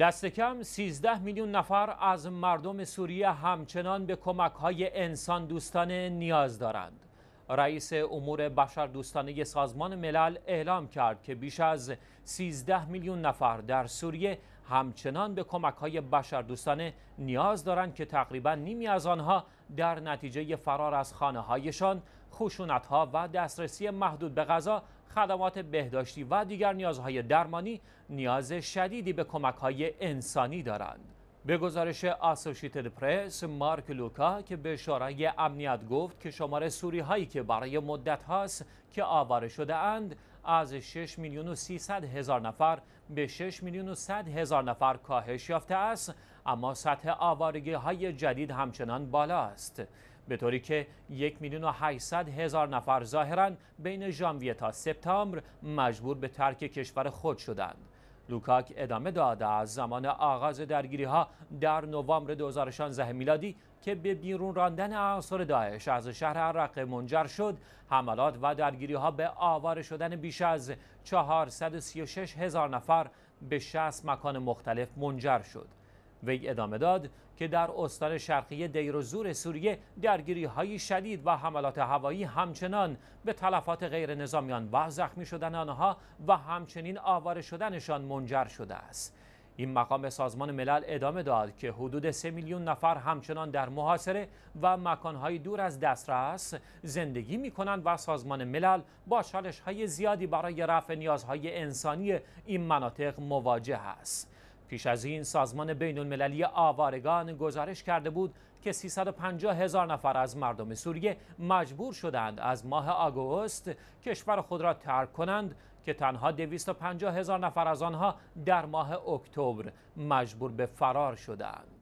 دست کم 13 میلیون نفر از مردم سوریه همچنان به کمک های انسان دوستانه نیاز دارند. رئیس امور بشر دوستانه سازمان ملل اعلام کرد که بیش از 13 میلیون نفر در سوریه همچنان به کمک های دوستانه نیاز دارند که تقریبا نیمی از آنها در نتیجه فرار از خانه هایشان، خشونت ها و دسترسی محدود به غذا، خدمات بهداشتی و دیگر نیازهای درمانی نیاز شدیدی به کمک های انسانی دارند. به گزارش اسوشیتد پرس مارک لوکا که به شورای امنیت گفت که شماره سوری هایی که برای مدت هاست که آواره شده اند از 6 میلیون و 300 هزار نفر به 6 میلیون و 100 هزار نفر کاهش یافته است اما سطح آوارگی های جدید همچنان بالا است به طوری که 1 میلیون و 800 هزار نفر ظاهرا بین ژانویه تا سپتامبر مجبور به ترک کشور خود شدند لوکاک ادامه داده از زمان آغاز درگیری ها در نوامبر 2016 میلادی که به بیرون راندن عناصر داعش از شهر عراق منجر شد حملات و درگیری ها به آوار شدن بیش از 436 هزار نفر به 60 مکان مختلف منجر شد وی ادامه داد که در استان شرقی زور سوریه درگیری های شدید و حملات هوایی همچنان به تلفات غیر نظامیان و زخمی شدن آنها و همچنین آوار شدنشان منجر شده است. این مقام سازمان ملل ادامه داد که حدود سه میلیون نفر همچنان در محاصره و مکانهای دور از دسترس زندگی می کنند و سازمان ملل با چالش های زیادی برای رفع نیازهای انسانی این مناطق مواجه است. پیش از این سازمان بین المللی آوارگان گزارش کرده بود که 350 هزار نفر از مردم سوریه مجبور شدند از ماه آگوست کشور خود را ترک کنند که تنها 250 هزار نفر از آنها در ماه اکتبر مجبور به فرار شدند.